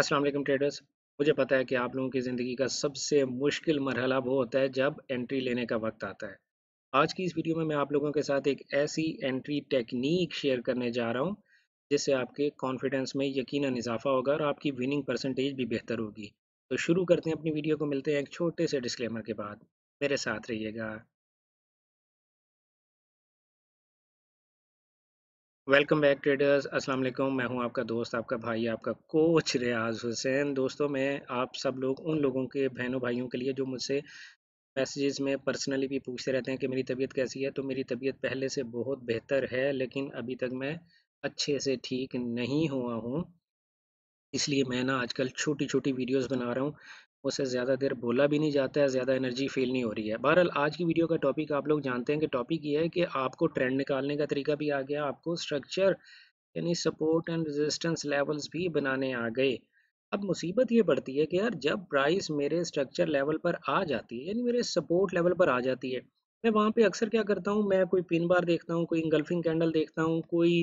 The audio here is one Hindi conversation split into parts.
असलम ट्रेडर्स मुझे पता है कि आप लोगों की ज़िंदगी का सबसे मुश्किल मरहला वो होता है जब एंट्री लेने का वक्त आता है आज की इस वीडियो में मैं आप लोगों के साथ एक ऐसी एंट्री टेक्निक शेयर करने जा रहा हूँ जिससे आपके कॉन्फिडेंस में यकीन इजाफा होगा और आपकी विनिंग परसेंटेज भी बेहतर होगी तो शुरू करते हैं अपनी वीडियो को मिलते हैं एक छोटे से डिस्क्लेमर के बाद मेरे साथ रहिएगा वेलकम बैक ट्रेडर्स अस्सलाम वालेकुम मैं हूं आपका दोस्त आपका भाई आपका कोच रियाज हुसैन दोस्तों मैं आप सब लोग उन लोगों के बहनों भाइयों के लिए जो मुझसे मैसेजेस में पर्सनली भी पूछते रहते हैं कि मेरी तबीयत कैसी है तो मेरी तबीयत पहले से बहुत बेहतर है लेकिन अभी तक मैं अच्छे से ठीक नहीं हुआ हूँ इसलिए मैं ना आजकल छोटी छोटी वीडियोज़ बना रहा हूँ उसे ज़्यादा देर बोला भी नहीं जाता है ज़्यादा एनर्जी फील नहीं हो रही है बहरहाल आज की वीडियो का टॉपिक आप लोग जानते हैं कि टॉपिक ये है कि आपको ट्रेंड निकालने का तरीका भी आ गया आपको स्ट्रक्चर यानी सपोर्ट एंड रेजिस्टेंस लेवल्स भी बनाने आ गए अब मुसीबत ये बढ़ती है कि यार जब प्राइस मेरे स्ट्रक्चर लेवल पर आ जाती है यानी मेरे सपोर्ट लेवल पर आ जाती है मैं वहाँ पे अक्सर क्या करता हूँ मैं कोई पिन बार देखता हूँ कोई इंगल्फिंग कैंडल देखता हूँ कोई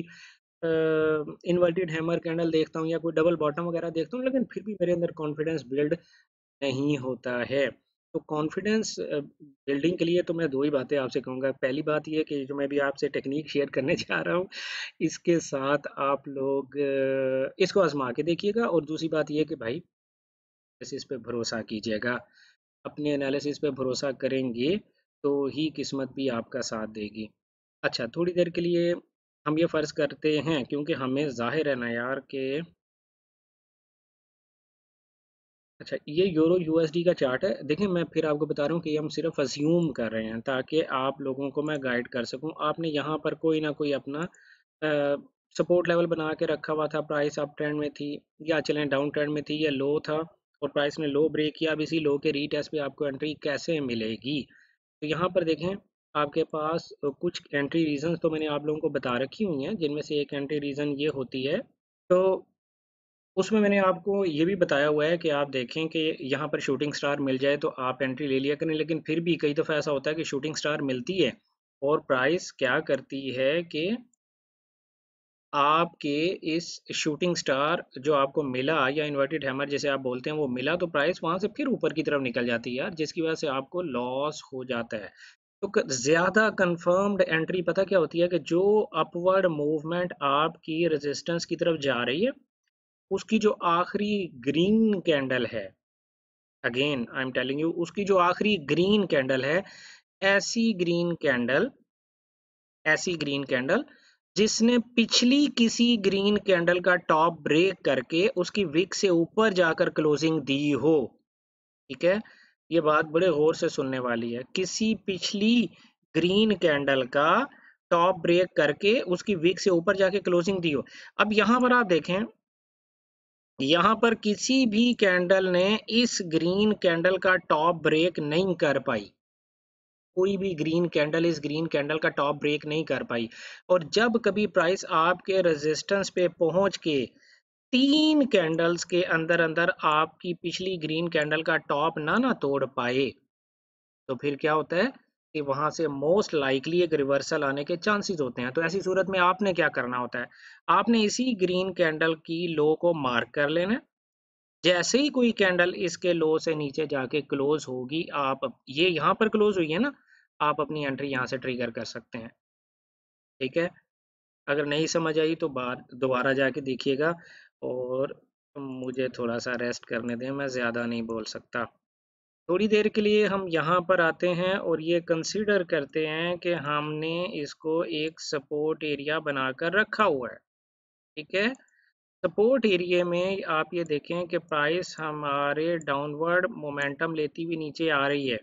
इन्वर्टेड हैमर कैंडल देखता हूँ या कोई डबल बॉटम वगैरह देखता हूँ लेकिन फिर भी मेरे अंदर कॉन्फिडेंस बिल्ड नहीं होता है तो कॉन्फिडेंस बिल्डिंग के लिए तो मैं दो ही बातें आपसे कहूँगा पहली बात यह कि जो मैं भी आपसे टेक्निक शेयर करने जा रहा हूँ इसके साथ आप लोग इसको आजमा के देखिएगा और दूसरी बात यह कि भाई एनालिसिस पे भरोसा कीजिएगा अपने एनालिसिस पे भरोसा करेंगे तो ही किस्मत भी आपका साथ देगी अच्छा थोड़ी देर के लिए हम ये फ़र्ज़ करते हैं क्योंकि हमें ज़ाहिर है ना यार के अच्छा ये यूरो यूएसडी का चार्ट है देखिए मैं फिर आपको बता रहा हूँ कि हम सिर्फ अज्यूम कर रहे हैं ताकि आप लोगों को मैं गाइड कर सकूँ आपने यहाँ पर कोई ना कोई अपना सपोर्ट लेवल बना के रखा हुआ था प्राइस अप ट्रेंड में थी या चलें डाउन ट्रेंड में थी या लो था और प्राइस ने लो ब्रेक किया अब इसी लो के रीटेस्ट पर आपको एंट्री कैसे मिलेगी तो यहाँ पर देखें आपके पास कुछ एंट्री रीजन तो मैंने आप लोगों को बता रखी हुई हैं जिनमें से एक एंट्री रीज़न ये होती है तो उसमें मैंने आपको ये भी बताया हुआ है कि आप देखें कि यहाँ पर शूटिंग स्टार मिल जाए तो आप एंट्री ले लिया करें लेकिन फिर भी कई दफ़ा ऐसा होता है कि शूटिंग स्टार मिलती है और प्राइस क्या करती है कि आपके इस शूटिंग स्टार जो आपको मिला या इन्वर्टेड हैमर जैसे आप बोलते हैं वो मिला तो प्राइस वहाँ से फिर ऊपर की तरफ निकल जाती है यार जिसकी वजह से आपको लॉस हो जाता है तो ज़्यादा कन्फर्म्ड एंट्री पता क्या होती है कि जो अपवर्ड मूवमेंट आपकी रेजिस्टेंस की तरफ जा रही है उसकी जो आखिरी ग्रीन कैंडल है again I am telling you उसकी जो आखिरी ग्रीन कैंडल है ऐसी ग्रीन कैंडल ऐसी ग्रीन कैंडल जिसने पिछली किसी ग्रीन कैंडल का टॉप ब्रेक करके उसकी विक से ऊपर जाकर क्लोजिंग दी हो ठीक है ये बात बड़े गौर से सुनने वाली है किसी पिछली ग्रीन कैंडल का टॉप ब्रेक करके उसकी विक से ऊपर जाके क्लोजिंग दी हो अब यहां पर आप देखें यहां पर किसी भी कैंडल ने इस ग्रीन कैंडल का टॉप ब्रेक नहीं कर पाई कोई भी ग्रीन कैंडल इस ग्रीन कैंडल का टॉप ब्रेक नहीं कर पाई और जब कभी प्राइस आपके रेजिस्टेंस पे पहुंच के तीन कैंडल्स के अंदर अंदर आपकी पिछली ग्रीन कैंडल का टॉप ना ना तोड़ पाए तो फिर क्या होता है कि वहां से मोस्ट लाइकली एक रिवर्सल आने के चांसेस होते हैं तो ऐसी सूरत में आपने क्या करना होता है आपने इसी ग्रीन कैंडल की लो को मार्क कर लेना जैसे ही कोई कैंडल इसके लो से नीचे जाके क्लोज होगी आप ये यहाँ पर क्लोज हुई है ना आप अपनी एंट्री यहाँ से ट्रिगर कर सकते हैं ठीक है अगर नहीं समझ आई तो बार दोबारा जाके देखिएगा और मुझे थोड़ा सा रेस्ट करने दें मैं ज़्यादा नहीं बोल सकता थोड़ी देर के लिए हम यहाँ पर आते हैं और ये कंसीडर करते हैं कि हमने इसको एक सपोर्ट एरिया बनाकर रखा हुआ है ठीक है सपोर्ट एरिया में आप ये देखें कि प्राइस हमारे डाउनवर्ड मोमेंटम लेती हुई नीचे आ रही है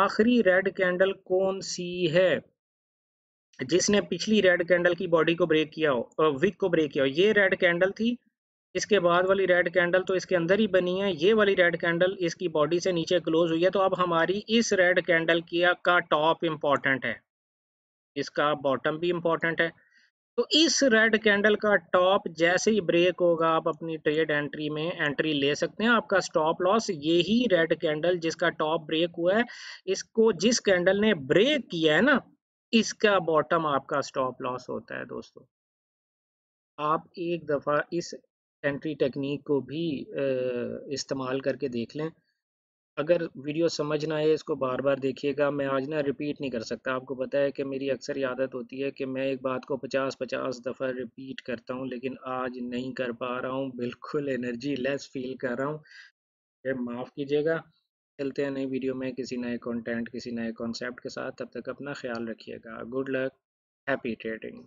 आखिरी रेड कैंडल कौन सी है जिसने पिछली रेड कैंडल की बॉडी को ब्रेक किया हो विक को ब्रेक किया हो ये रेड कैंडल थी इसके बाद वाली रेड कैंडल तो इसके अंदर ही बनी है ये वाली रेड कैंडल इसकी बॉडी से नीचे क्लोज हुई है तो अब हमारी इस रेड कैंडल किया का टॉप इम्पॉर्टेंट है इसका बॉटम भी इम्पॉर्टेंट है तो इस रेड कैंडल का टॉप जैसे ही ब्रेक होगा आप अपनी ट्रेड एंट्री में एंट्री ले सकते हैं आपका स्टॉप लॉस यही रेड कैंडल जिसका टॉप ब्रेक हुआ है इसको जिस कैंडल ने ब्रेक किया है ना इसका बॉटम आपका स्टॉप लॉस होता है दोस्तों आप एक दफ़ा इस एंट्री टेक्निक को भी इस्तेमाल करके देख लें अगर वीडियो समझ ना आए इसको बार बार देखिएगा मैं आज ना रिपीट नहीं कर सकता आपको पता है कि मेरी अक्सर आदत होती है कि मैं एक बात को पचास पचास दफ़ा रिपीट करता हूँ लेकिन आज नहीं कर पा रहा हूँ बिल्कुल एनर्जी लेस फील कर रहा हूँ माफ़ कीजिएगा चलते हैं नई वीडियो में किसी नए कंटेंट किसी नए कॉन्सेप्ट के साथ तब तक अपना ख्याल रखिएगा गुड लक हैप्पी ट्रेडिंग